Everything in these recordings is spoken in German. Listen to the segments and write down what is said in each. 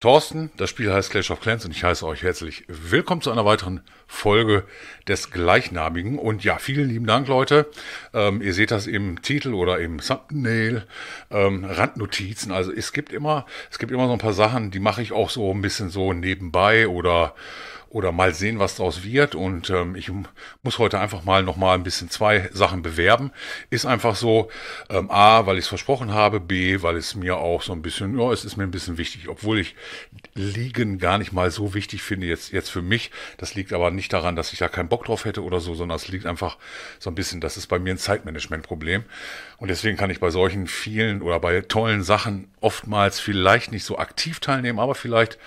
Thorsten, das Spiel heißt Clash of Clans und ich heiße euch herzlich willkommen zu einer weiteren Folge des gleichnamigen. Und ja, vielen lieben Dank, Leute. Ähm, ihr seht das im Titel oder im Thumbnail, ähm, Randnotizen. Also es gibt immer, es gibt immer so ein paar Sachen, die mache ich auch so ein bisschen so nebenbei oder oder mal sehen, was daraus wird. Und ähm, ich muss heute einfach mal nochmal ein bisschen zwei Sachen bewerben. Ist einfach so, ähm, A, weil ich es versprochen habe, B, weil es mir auch so ein bisschen, ja, es ist mir ein bisschen wichtig, obwohl ich Liegen gar nicht mal so wichtig finde jetzt, jetzt für mich. Das liegt aber nicht daran, dass ich da keinen Bock drauf hätte oder so, sondern es liegt einfach so ein bisschen, das ist bei mir ein Zeitmanagement-Problem. Und deswegen kann ich bei solchen vielen oder bei tollen Sachen oftmals vielleicht nicht so aktiv teilnehmen, aber vielleicht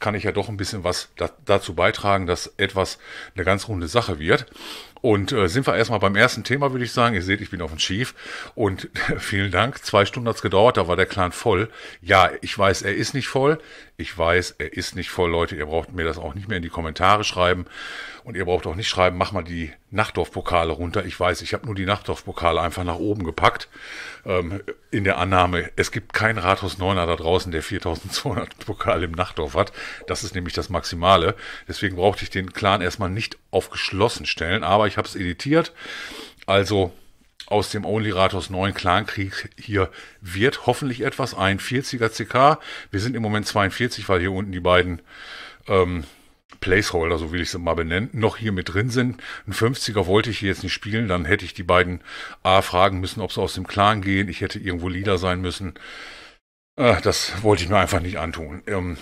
kann ich ja doch ein bisschen was da, dazu beitragen, dass etwas eine ganz runde Sache wird. Und äh, sind wir erstmal beim ersten Thema, würde ich sagen. Ihr seht, ich bin auf dem Schief. Und vielen Dank. Zwei Stunden hat's gedauert, da war der Clan voll. Ja, ich weiß, er ist nicht voll. Ich weiß, er ist nicht voll, Leute. Ihr braucht mir das auch nicht mehr in die Kommentare schreiben. Und ihr braucht auch nicht schreiben, mach mal die Nachtdorf-Pokale runter. Ich weiß, ich habe nur die Nachtdorf-Pokale einfach nach oben gepackt. Ähm, in der Annahme, es gibt keinen Rathaus Neuner da draußen, der 4200 Pokale im Nachtdorf hat. Das ist nämlich das Maximale. Deswegen brauchte ich den Clan erstmal nicht auf geschlossen stellen, aber ich habe es editiert. Also aus dem Only Rathaus 9 Clankrieg hier wird hoffentlich etwas. Ein 40er CK. Wir sind im Moment 42, weil hier unten die beiden ähm, Placeholder, so will ich sie mal benennen, noch hier mit drin sind. Ein 50er wollte ich hier jetzt nicht spielen, dann hätte ich die beiden A fragen müssen, ob sie aus dem Clan gehen. Ich hätte irgendwo Leader sein müssen. Äh, das wollte ich mir einfach nicht antun. Ähm,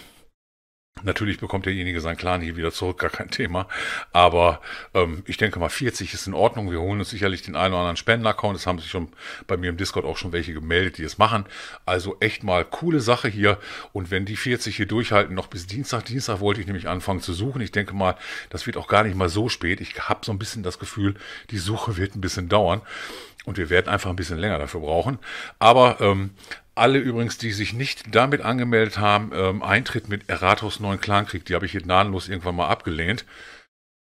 Natürlich bekommt derjenige seinen Clan hier wieder zurück, gar kein Thema. Aber ähm, ich denke mal, 40 ist in Ordnung. Wir holen uns sicherlich den einen oder anderen Spendenaccount. Das haben sich schon bei mir im Discord auch schon welche gemeldet, die es machen. Also echt mal coole Sache hier. Und wenn die 40 hier durchhalten, noch bis Dienstag. Dienstag wollte ich nämlich anfangen zu suchen. Ich denke mal, das wird auch gar nicht mal so spät. Ich habe so ein bisschen das Gefühl, die Suche wird ein bisschen dauern. Und wir werden einfach ein bisschen länger dafür brauchen. Aber ähm, alle übrigens, die sich nicht damit angemeldet haben, ähm, Eintritt mit Erratos neuen Clankrieg, die habe ich hier nahenlos irgendwann mal abgelehnt.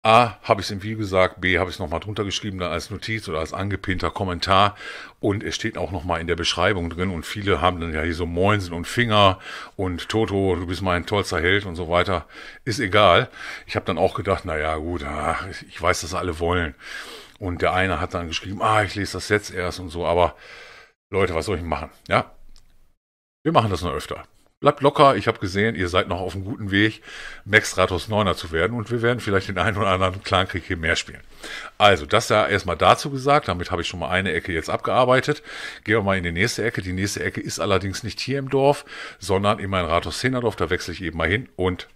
A, habe ich es im Video gesagt, B, habe ich es nochmal drunter geschrieben, dann als Notiz oder als angepinnter Kommentar und es steht auch nochmal in der Beschreibung drin und viele haben dann ja hier so Moinsen und Finger und Toto, du bist mein tollster Held und so weiter, ist egal. Ich habe dann auch gedacht, naja gut, ach, ich weiß, dass alle wollen und der eine hat dann geschrieben, ah, ich lese das jetzt erst und so, aber Leute, was soll ich machen, ja? Wir machen das noch öfter. Bleibt locker, ich habe gesehen, ihr seid noch auf einem guten Weg, Max Ratos 9er zu werden und wir werden vielleicht den einen oder anderen Clankrieg hier mehr spielen. Also, das ja erstmal dazu gesagt, damit habe ich schon mal eine Ecke jetzt abgearbeitet. Gehen wir mal in die nächste Ecke. Die nächste Ecke ist allerdings nicht hier im Dorf, sondern in mein Ratos 10er Dorf, da wechsle ich eben mal hin und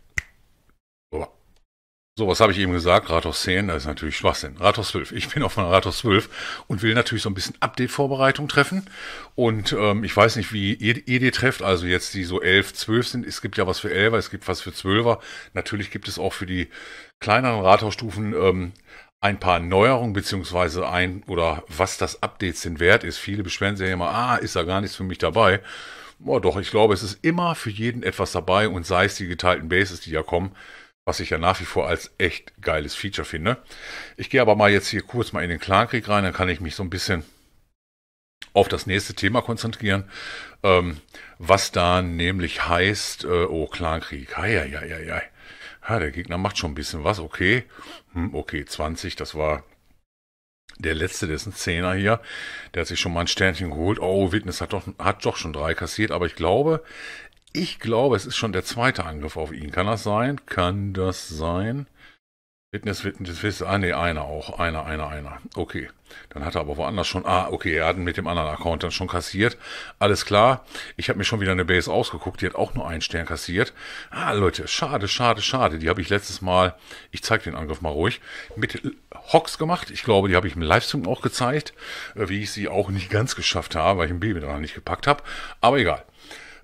so, was habe ich eben gesagt? Rathaus 10, das ist natürlich Schwachsinn. Rathaus 12. Ich bin auch von Rathaus 12 und will natürlich so ein bisschen Update-Vorbereitung treffen. Und ähm, ich weiß nicht, wie ihr, e ihr die trefft, also jetzt die so 11, 12 sind. Es gibt ja was für 11er, es gibt was für 12er. Natürlich gibt es auch für die kleineren Rathausstufen ähm, ein paar Neuerungen, beziehungsweise ein oder was das Update sind wert ist. Viele beschweren sich ja immer, ah, ist da gar nichts für mich dabei. Oh, doch, ich glaube, es ist immer für jeden etwas dabei und sei es die geteilten Bases, die ja kommen was ich ja nach wie vor als echt geiles Feature finde. Ich gehe aber mal jetzt hier kurz mal in den Klagenkrieg rein, dann kann ich mich so ein bisschen auf das nächste Thema konzentrieren, ähm, was da nämlich heißt, äh, oh, Klagenkrieg, ja, ja, ja, ja. Ja, der Gegner macht schon ein bisschen was, okay. Hm, okay, 20, das war der letzte, dessen ist ein Zehner hier. Der hat sich schon mal ein Sternchen geholt. Oh, Witness hat doch, hat doch schon drei kassiert, aber ich glaube, ich glaube, es ist schon der zweite Angriff auf ihn. Kann das sein? Kann das sein? Fitness, Fitness, Fitness. Ah, ne, einer auch. Einer, einer, einer. Okay. Dann hat er aber woanders schon. Ah, okay, er hat mit dem anderen Account dann schon kassiert. Alles klar. Ich habe mir schon wieder eine Base ausgeguckt. Die hat auch nur einen Stern kassiert. Ah, Leute, schade, schade, schade. Die habe ich letztes Mal, ich zeige den Angriff mal ruhig, mit Hocks gemacht. Ich glaube, die habe ich im Livestream auch gezeigt, äh, wie ich sie auch nicht ganz geschafft habe, weil ich ein Baby dran nicht gepackt habe. Aber egal.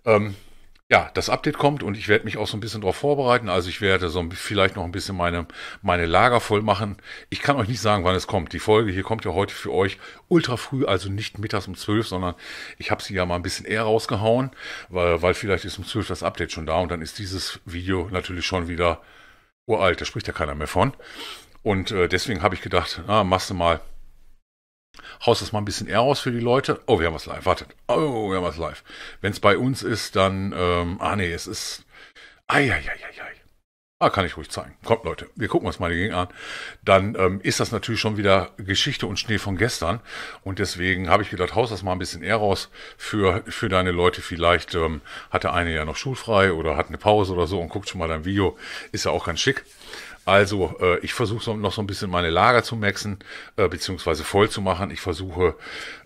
Ähm, ja, das Update kommt und ich werde mich auch so ein bisschen darauf vorbereiten. Also ich werde so ein, vielleicht noch ein bisschen meine, meine Lager voll machen. Ich kann euch nicht sagen, wann es kommt. Die Folge hier kommt ja heute für euch ultra früh, also nicht mittags um 12, sondern ich habe sie ja mal ein bisschen eher rausgehauen, weil, weil vielleicht ist um 12 das Update schon da und dann ist dieses Video natürlich schon wieder uralt. Da spricht ja keiner mehr von. Und äh, deswegen habe ich gedacht, na, machst du mal Haus das mal ein bisschen eher aus für die Leute. Oh, wir haben was live. Wartet. Oh, wir haben was live. Wenn es bei uns ist, dann. Ähm, ah, nee, es ist. Eieieiei. Ah, kann ich ruhig zeigen. Kommt, Leute, wir gucken uns mal die Gegend an. Dann ähm, ist das natürlich schon wieder Geschichte und Schnee von gestern. Und deswegen habe ich gedacht, haus das mal ein bisschen eher raus für, für deine Leute. Vielleicht ähm, hat der eine ja noch schulfrei oder hat eine Pause oder so und guckt schon mal dein Video. Ist ja auch ganz schick. Also äh, ich versuche so, noch so ein bisschen meine Lager zu maxen, äh, beziehungsweise voll zu machen. Ich versuche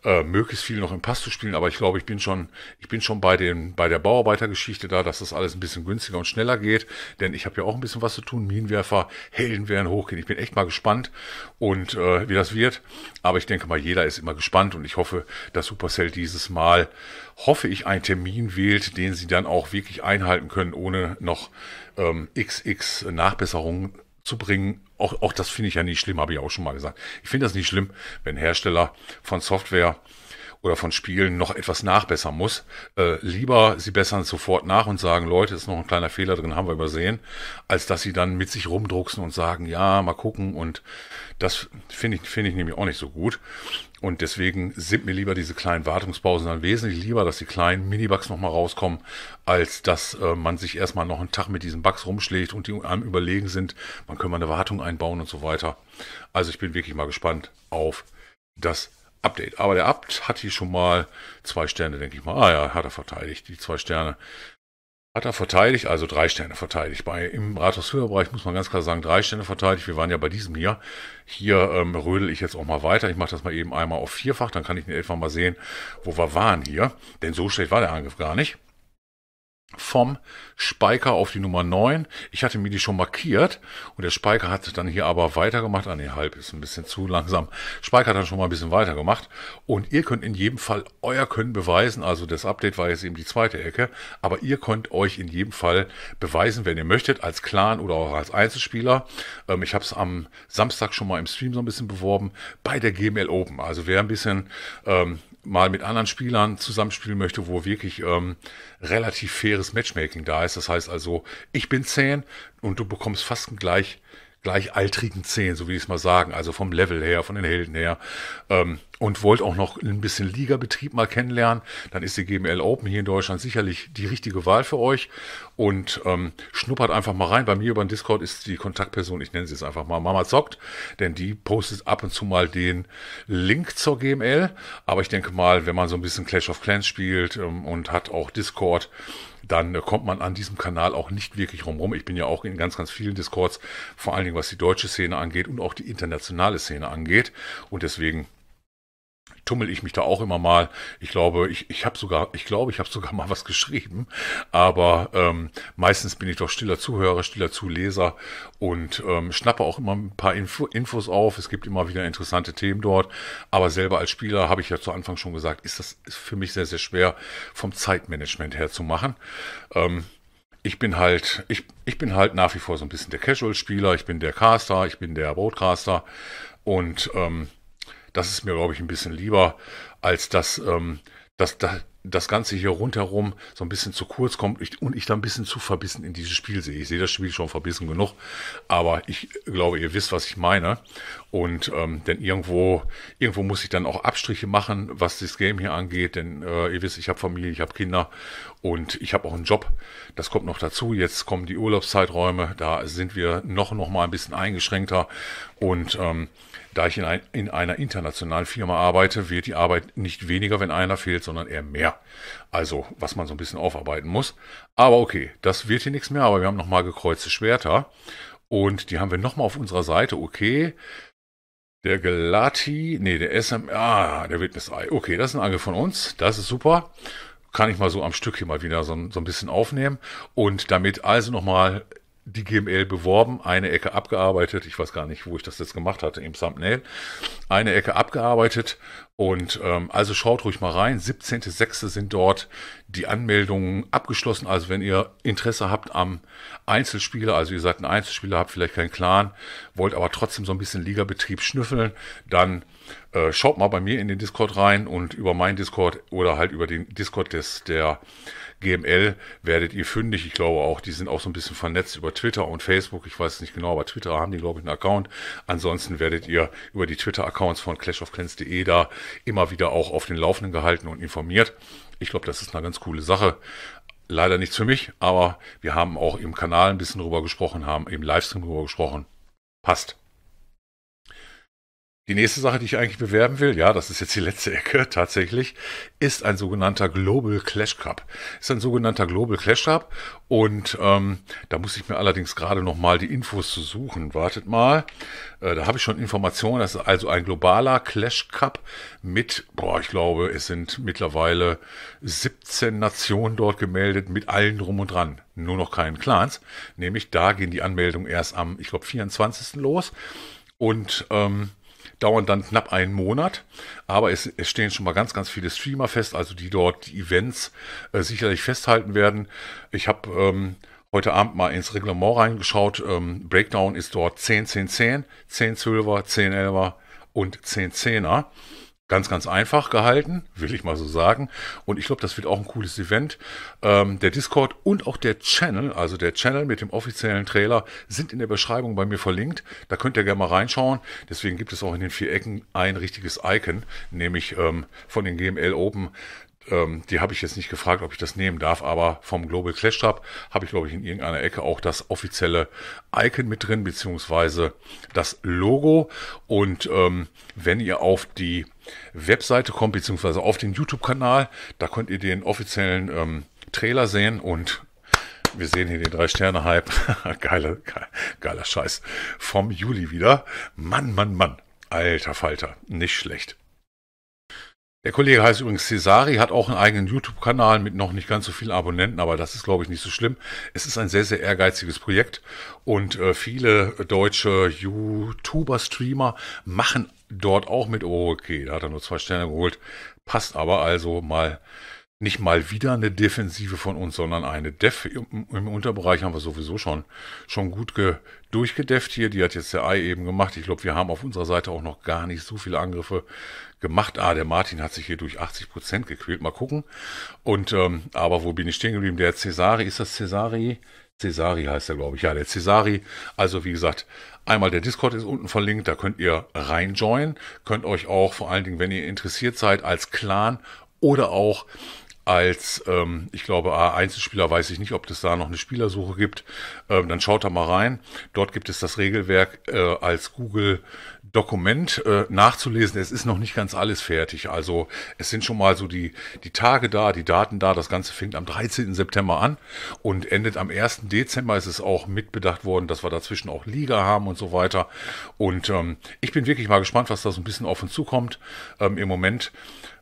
äh, möglichst viel noch im Pass zu spielen, aber ich glaube, ich bin schon, ich bin schon bei, den, bei der Bauarbeitergeschichte da, dass das alles ein bisschen günstiger und schneller geht, denn ich habe ja auch ein bisschen was zu tun. Minenwerfer, Helden werden hochgehen. Ich bin echt mal gespannt und äh, wie das wird. Aber ich denke mal, jeder ist immer gespannt und ich hoffe, dass Supercell dieses Mal, hoffe ich, einen Termin wählt, den sie dann auch wirklich einhalten können, ohne noch ähm, XX Nachbesserungen zu bringen. Auch, auch das finde ich ja nicht schlimm, habe ich auch schon mal gesagt. Ich finde das nicht schlimm, wenn Hersteller von Software oder von Spielen noch etwas nachbessern muss. Äh, lieber sie bessern sofort nach und sagen, Leute, ist noch ein kleiner Fehler drin, haben wir übersehen, als dass sie dann mit sich rumdrucksen und sagen, ja, mal gucken und das finde ich, finde ich nämlich auch nicht so gut. Und deswegen sind mir lieber diese kleinen Wartungspausen dann wesentlich lieber, dass die kleinen Minibugs nochmal rauskommen, als dass äh, man sich erstmal noch einen Tag mit diesen Bugs rumschlägt und die einem Überlegen sind, man könnte mal eine Wartung einbauen und so weiter. Also ich bin wirklich mal gespannt auf das Update. Aber der Abt hat hier schon mal zwei Sterne, denke ich mal. Ah ja, hat er verteidigt, die zwei Sterne. Hat er verteidigt, also drei Sterne verteidigt. Bei, Im Rathaus-Höherbereich muss man ganz klar sagen, drei Sterne verteidigt. Wir waren ja bei diesem hier. Hier ähm, rödel ich jetzt auch mal weiter. Ich mache das mal eben einmal auf vierfach, dann kann ich in etwa mal sehen, wo wir waren hier. Denn so schlecht war der Angriff gar nicht vom Spiker auf die Nummer 9. Ich hatte mir die schon markiert und der Spiker hat dann hier aber weitergemacht. Ah, nee, halb ist ein bisschen zu langsam. Spiker hat dann schon mal ein bisschen weitergemacht und ihr könnt in jedem Fall euer Können beweisen. Also das Update war jetzt eben die zweite Ecke, aber ihr könnt euch in jedem Fall beweisen, wenn ihr möchtet, als Clan oder auch als Einzelspieler. Ähm, ich habe es am Samstag schon mal im Stream so ein bisschen beworben bei der GML Open. Also wer ein bisschen ähm, mal mit anderen Spielern zusammenspielen möchte, wo wirklich ähm, relativ faires Matchmaking da ist. Das heißt also, ich bin 10 und du bekommst fast gleich gleichaltrigen Szenen, so wie ich es mal sagen, also vom Level her, von den Helden her. Ähm, und wollt auch noch ein bisschen Ligabetrieb mal kennenlernen, dann ist die GML Open hier in Deutschland sicherlich die richtige Wahl für euch. Und ähm, schnuppert einfach mal rein. Bei mir über den Discord ist die Kontaktperson, ich nenne sie jetzt einfach mal Mama Zockt, denn die postet ab und zu mal den Link zur GML. Aber ich denke mal, wenn man so ein bisschen Clash of Clans spielt ähm, und hat auch Discord, dann kommt man an diesem Kanal auch nicht wirklich rumrum. Ich bin ja auch in ganz, ganz vielen Discords, vor allen Dingen was die deutsche Szene angeht und auch die internationale Szene angeht. Und deswegen tummel ich mich da auch immer mal. Ich glaube, ich, ich habe sogar, ich glaube, ich habe sogar mal was geschrieben, aber ähm, meistens bin ich doch stiller Zuhörer, stiller Zuleser und ähm, schnappe auch immer ein paar Info Infos auf. Es gibt immer wieder interessante Themen dort, aber selber als Spieler habe ich ja zu Anfang schon gesagt, ist das ist für mich sehr, sehr schwer vom Zeitmanagement her zu machen. Ähm, ich bin halt, ich, ich bin halt nach wie vor so ein bisschen der Casual-Spieler, ich bin der Caster, ich bin der Broadcaster und ähm, das ist mir, glaube ich, ein bisschen lieber, als dass, ähm, dass, dass das Ganze hier rundherum so ein bisschen zu kurz kommt und ich da ein bisschen zu verbissen in dieses Spiel sehe. Ich sehe das Spiel schon verbissen genug, aber ich glaube, ihr wisst, was ich meine. Und ähm, denn irgendwo, irgendwo muss ich dann auch Abstriche machen, was das Game hier angeht. Denn äh, ihr wisst, ich habe Familie, ich habe Kinder und ich habe auch einen Job. Das kommt noch dazu. Jetzt kommen die Urlaubszeiträume. Da sind wir noch, noch mal ein bisschen eingeschränkter. Und ähm, da ich in, ein, in einer internationalen Firma arbeite, wird die Arbeit nicht weniger, wenn einer fehlt, sondern eher mehr. Also, was man so ein bisschen aufarbeiten muss. Aber okay, das wird hier nichts mehr. Aber wir haben noch mal gekreuzte Schwerter. Und die haben wir nochmal auf unserer Seite. Okay, der Gelati, nee, der SM, ah, der witness Eye. Okay, das ist ein Angel von uns. Das ist super. Kann ich mal so am Stück hier mal wieder so, so ein bisschen aufnehmen. Und damit also nochmal die GML beworben, eine Ecke abgearbeitet. Ich weiß gar nicht, wo ich das jetzt gemacht hatte im Thumbnail. Eine Ecke abgearbeitet und ähm, also schaut ruhig mal rein. 17.06. sind dort die Anmeldungen abgeschlossen. Also wenn ihr Interesse habt am Einzelspieler, also ihr seid ein Einzelspieler, habt vielleicht keinen Clan, wollt aber trotzdem so ein bisschen Ligabetrieb schnüffeln, dann äh, schaut mal bei mir in den Discord rein und über meinen Discord oder halt über den Discord des der GML werdet ihr fündig. Ich glaube auch, die sind auch so ein bisschen vernetzt über Twitter und Facebook. Ich weiß nicht genau, aber Twitter haben die, glaube ich, einen Account. Ansonsten werdet ihr über die Twitter-Accounts von clashofclans.de da immer wieder auch auf den Laufenden gehalten und informiert. Ich glaube, das ist eine ganz coole Sache. Leider nichts für mich, aber wir haben auch im Kanal ein bisschen drüber gesprochen, haben im Livestream drüber gesprochen. Passt. Die nächste Sache, die ich eigentlich bewerben will, ja, das ist jetzt die letzte Ecke tatsächlich, ist ein sogenannter Global Clash Cup. Ist ein sogenannter Global Clash Cup und ähm, da muss ich mir allerdings gerade nochmal die Infos zu suchen. Wartet mal, äh, da habe ich schon Informationen. Das ist also ein globaler Clash Cup mit, boah, ich glaube, es sind mittlerweile 17 Nationen dort gemeldet mit allen drum und dran. Nur noch keinen Clans. Nämlich da gehen die Anmeldungen erst am, ich glaube, 24. los und ähm, dauern dann knapp einen Monat. Aber es, es stehen schon mal ganz, ganz viele Streamer fest, also die dort die Events äh, sicherlich festhalten werden. Ich habe ähm, heute Abend mal ins Reglement reingeschaut. Ähm, Breakdown ist dort 10, 10, 10, 10 Silver, 10 Elber und 10 10er ganz, ganz einfach gehalten, will ich mal so sagen. Und ich glaube, das wird auch ein cooles Event. Ähm, der Discord und auch der Channel, also der Channel mit dem offiziellen Trailer, sind in der Beschreibung bei mir verlinkt. Da könnt ihr gerne mal reinschauen. Deswegen gibt es auch in den vier Ecken ein richtiges Icon, nämlich ähm, von den GML Open ähm, die habe ich jetzt nicht gefragt, ob ich das nehmen darf, aber vom Global Clash Trap habe ich, glaube ich, in irgendeiner Ecke auch das offizielle Icon mit drin, beziehungsweise das Logo. Und ähm, wenn ihr auf die Webseite kommt, beziehungsweise auf den YouTube-Kanal, da könnt ihr den offiziellen ähm, Trailer sehen und wir sehen hier den Drei-Sterne-Hype. geiler, geiler, geiler Scheiß. Vom Juli wieder. Mann, Mann, Mann. Alter Falter. Nicht schlecht. Der Kollege heißt übrigens Cesari, hat auch einen eigenen YouTube-Kanal mit noch nicht ganz so vielen Abonnenten, aber das ist, glaube ich, nicht so schlimm. Es ist ein sehr, sehr ehrgeiziges Projekt und äh, viele deutsche YouTuber-Streamer machen dort auch mit. Oh, okay, da hat er nur zwei Sterne geholt. Passt aber also mal nicht mal wieder eine Defensive von uns, sondern eine Def im, Unterbereich haben wir sowieso schon, schon gut durchgedefft hier. Die hat jetzt der Ei eben gemacht. Ich glaube, wir haben auf unserer Seite auch noch gar nicht so viele Angriffe gemacht. Ah, der Martin hat sich hier durch 80 Prozent gequält. Mal gucken. Und, ähm, aber wo bin ich stehen geblieben? Der Cesari, ist das Cesari? Cesari heißt er, glaube ich. Ja, der Cesari. Also, wie gesagt, einmal der Discord ist unten verlinkt. Da könnt ihr reinjoinen. Könnt euch auch, vor allen Dingen, wenn ihr interessiert seid, als Clan oder auch als, ähm, ich glaube, A-Einzelspieler weiß ich nicht, ob es da noch eine Spielersuche gibt. Ähm, dann schaut da mal rein. Dort gibt es das Regelwerk äh, als Google Dokument äh, nachzulesen. Es ist noch nicht ganz alles fertig. Also es sind schon mal so die, die Tage da, die Daten da. Das Ganze fängt am 13. September an und endet am 1. Dezember. Es ist auch mitbedacht worden, dass wir dazwischen auch Liga haben und so weiter. Und ähm, ich bin wirklich mal gespannt, was da so ein bisschen auf uns zukommt. Ähm, Im Moment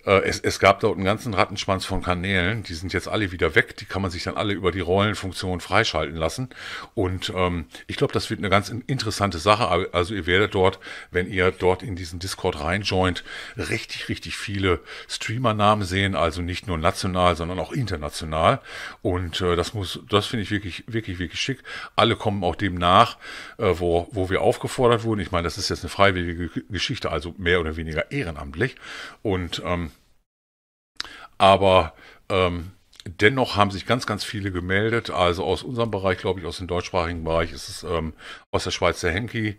äh, es, es, gab dort einen ganzen Rattenschwanz von Kanälen, die sind jetzt alle wieder weg, die kann man sich dann alle über die Rollenfunktion freischalten lassen. Und ähm, ich glaube, das wird eine ganz interessante Sache. Also ihr werdet dort, wenn ihr dort in diesen Discord reinjoint, richtig, richtig viele Streamer-Namen sehen, also nicht nur national, sondern auch international. Und äh, das muss, das finde ich wirklich, wirklich, wirklich schick. Alle kommen auch dem nach, äh, wo, wo wir aufgefordert wurden. Ich meine, das ist jetzt eine freiwillige Geschichte, also mehr oder weniger ehrenamtlich. Und ähm, aber ähm, dennoch haben sich ganz, ganz viele gemeldet. Also aus unserem Bereich, glaube ich, aus dem deutschsprachigen Bereich ist es ähm, aus der Schweiz der Henki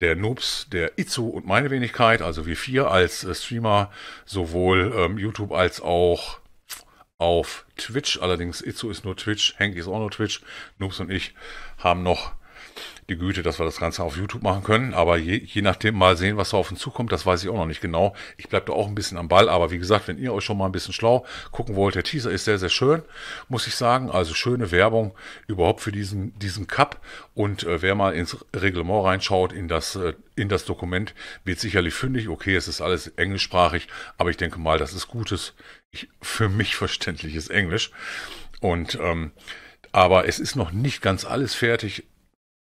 der Noobs, der Itzu und meine Wenigkeit, also wir vier als äh, Streamer, sowohl ähm, YouTube als auch auf Twitch. Allerdings Itzu ist nur Twitch, Henki ist auch nur Twitch, Noobs und ich haben noch die Güte, dass wir das Ganze auf YouTube machen können. Aber je, je nachdem mal sehen, was da auf uns zukommt, das weiß ich auch noch nicht genau. Ich bleibe da auch ein bisschen am Ball. Aber wie gesagt, wenn ihr euch schon mal ein bisschen schlau gucken wollt, der Teaser ist sehr, sehr schön, muss ich sagen. Also schöne Werbung überhaupt für diesen, diesen Cup. Und äh, wer mal ins Reglement reinschaut, in das, äh, in das Dokument, wird sicherlich fündig. Okay, es ist alles englischsprachig, aber ich denke mal, das ist gutes, ich, für mich verständliches Englisch. Und ähm, aber es ist noch nicht ganz alles fertig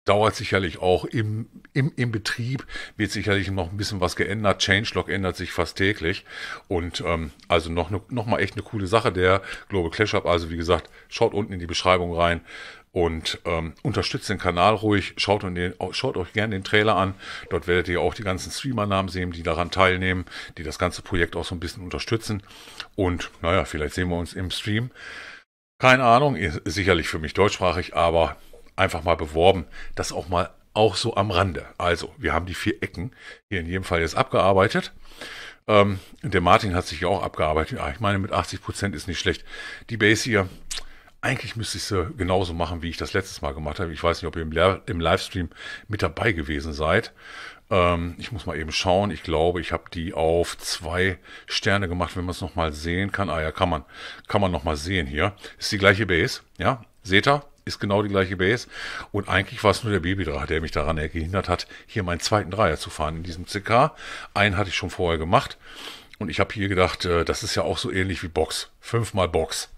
dauert sicherlich auch im, im, im Betrieb, wird sicherlich noch ein bisschen was geändert. Changelog ändert sich fast täglich. Und ähm, also noch, ne, noch mal echt eine coole Sache, der Global Clash Up. Also wie gesagt, schaut unten in die Beschreibung rein und ähm, unterstützt den Kanal ruhig. Schaut, den, schaut euch gerne den Trailer an. Dort werdet ihr auch die ganzen Streamer-Namen sehen, die daran teilnehmen, die das ganze Projekt auch so ein bisschen unterstützen. Und naja, vielleicht sehen wir uns im Stream. Keine Ahnung, ist sicherlich für mich deutschsprachig, aber einfach mal beworben. Das auch mal auch so am Rande. Also, wir haben die vier Ecken hier in jedem Fall jetzt abgearbeitet. Ähm, der Martin hat sich ja auch abgearbeitet. Ja, ich meine, mit 80% Prozent ist nicht schlecht. Die Base hier, eigentlich müsste ich sie genauso machen, wie ich das letztes Mal gemacht habe. Ich weiß nicht, ob ihr im, im Livestream mit dabei gewesen seid. Ähm, ich muss mal eben schauen. Ich glaube, ich habe die auf zwei Sterne gemacht, wenn man es nochmal sehen kann. Ah ja, kann man. Kann man nochmal sehen hier. Ist die gleiche Base. Ja, seht ihr? ist genau die gleiche Base. Und eigentlich war es nur der Babydraht, der mich daran gehindert hat, hier meinen zweiten Dreier zu fahren in diesem CK. Einen hatte ich schon vorher gemacht. Und ich habe hier gedacht, äh, das ist ja auch so ähnlich wie Box. Fünfmal Box.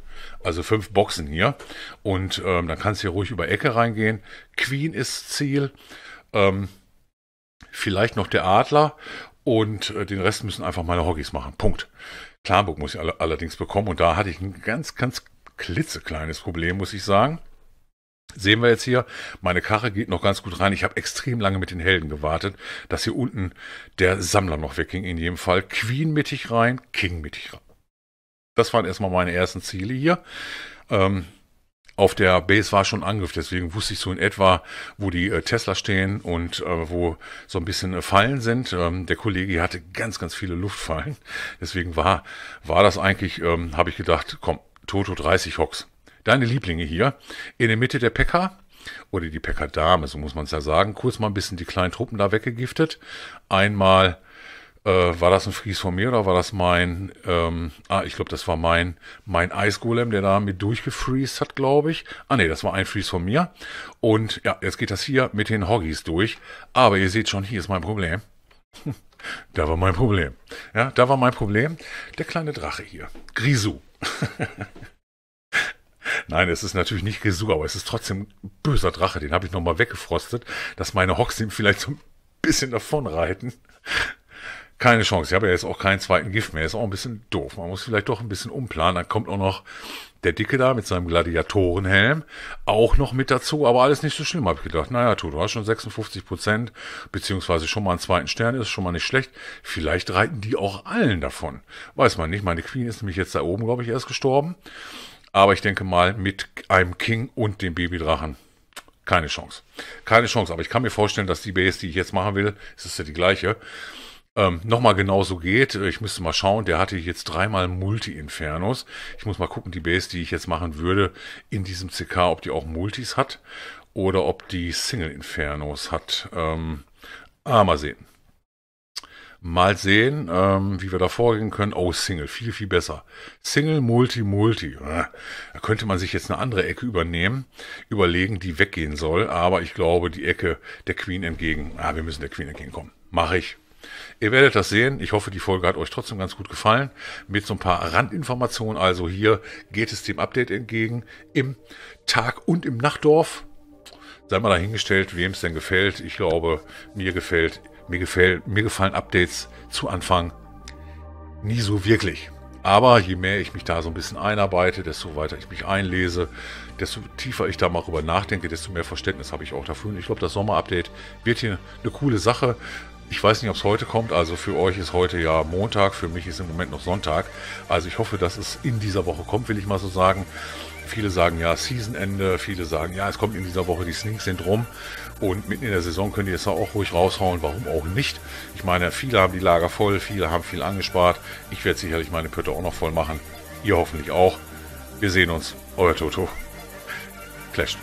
Also fünf Boxen hier. Und ähm, dann kannst du hier ruhig über Ecke reingehen. Queen ist Ziel. Ähm, vielleicht noch der Adler. Und äh, den Rest müssen einfach meine Hoggies machen. Punkt. Klarburg muss ich all allerdings bekommen. Und da hatte ich ein ganz, ganz klitzekleines Problem, muss ich sagen. Sehen wir jetzt hier, meine Karre geht noch ganz gut rein. Ich habe extrem lange mit den Helden gewartet, dass hier unten der Sammler noch wegging in jedem Fall. Queen mittig rein, King mittig rein. Das waren erstmal meine ersten Ziele hier. Ähm, auf der Base war schon Angriff, deswegen wusste ich so in etwa, wo die äh, Tesla stehen und äh, wo so ein bisschen äh, Fallen sind. Ähm, der Kollege hatte ganz, ganz viele Luftfallen. Deswegen war, war das eigentlich, ähm, habe ich gedacht, komm, Toto 30 Hocks deine Lieblinge hier, in der Mitte der Päcker oder die Dame, so muss man es ja sagen, kurz mal ein bisschen die kleinen Truppen da weggegiftet. Einmal äh, war das ein Fries von mir oder war das mein, ähm, ah, ich glaube, das war mein, mein Eisgolem, der da mit durchgefriest hat, glaube ich. Ah, nee, das war ein Fries von mir. Und ja, jetzt geht das hier mit den Hoggies durch. Aber ihr seht schon, hier ist mein Problem. Da war mein Problem. Ja, da war mein Problem. Der kleine Drache hier. Grisou. Nein, es ist natürlich nicht Grisur, aber es ist trotzdem ein böser Drache. Den habe ich nochmal weggefrostet, dass meine Hocks ihm vielleicht so ein bisschen davon reiten. Keine Chance. Ich habe ja jetzt auch keinen zweiten Gift mehr. Ist auch ein bisschen doof. Man muss vielleicht doch ein bisschen umplanen. Dann kommt auch noch der Dicke da mit seinem Gladiatorenhelm auch noch mit dazu, aber alles nicht so schlimm, habe ich gedacht. Naja, tu, du hast schon 56 Prozent, beziehungsweise schon mal einen zweiten Stern, ist schon mal nicht schlecht. Vielleicht reiten die auch allen davon. Weiß man nicht. Meine Queen ist nämlich jetzt da oben, glaube ich, erst gestorben. Aber ich denke mal, mit einem King und dem Babydrachen keine Chance. Keine Chance. Aber ich kann mir vorstellen, dass die Base, die ich jetzt machen will, es ist ja die gleiche, ähm, nochmal genauso geht. Ich müsste mal schauen, der hatte jetzt dreimal Multi-Infernos. Ich muss mal gucken, die Base, die ich jetzt machen würde, in diesem CK, ob die auch Multis hat oder ob die Single-Infernos hat. Ähm, ah, mal sehen. Mal sehen, ähm, wie wir da vorgehen können. Oh, Single, viel, viel besser. Single, Multi, Multi. Äh, da könnte man sich jetzt eine andere Ecke übernehmen, überlegen, die weggehen soll. Aber ich glaube, die Ecke der Queen entgegen. Ah, wir müssen der Queen entgegenkommen. Mache ich. Ihr werdet das sehen. Ich hoffe, die Folge hat euch trotzdem ganz gut gefallen. Mit so ein paar Randinformationen. Also hier geht es dem Update entgegen. Im Tag und im Nachtdorf. Sei mal dahingestellt, wem es denn gefällt. Ich glaube, mir gefällt mir, gefäll, mir gefallen Updates zu Anfang nie so wirklich. Aber je mehr ich mich da so ein bisschen einarbeite, desto weiter ich mich einlese, desto tiefer ich da mal drüber nachdenke, desto mehr Verständnis habe ich auch dafür. Und ich glaube, das Sommerupdate wird hier eine coole Sache. Ich weiß nicht, ob es heute kommt. Also für euch ist heute ja Montag, für mich ist im Moment noch Sonntag. Also ich hoffe, dass es in dieser Woche kommt, will ich mal so sagen. Viele sagen ja Seasonende, viele sagen ja, es kommt in dieser Woche die Sneaks sind rum und mitten in der Saison könnt ihr es auch ruhig raushauen, warum auch nicht. Ich meine, viele haben die Lager voll, viele haben viel angespart. Ich werde sicherlich meine Pötte auch noch voll machen. Ihr hoffentlich auch. Wir sehen uns. Euer Toto. Clash.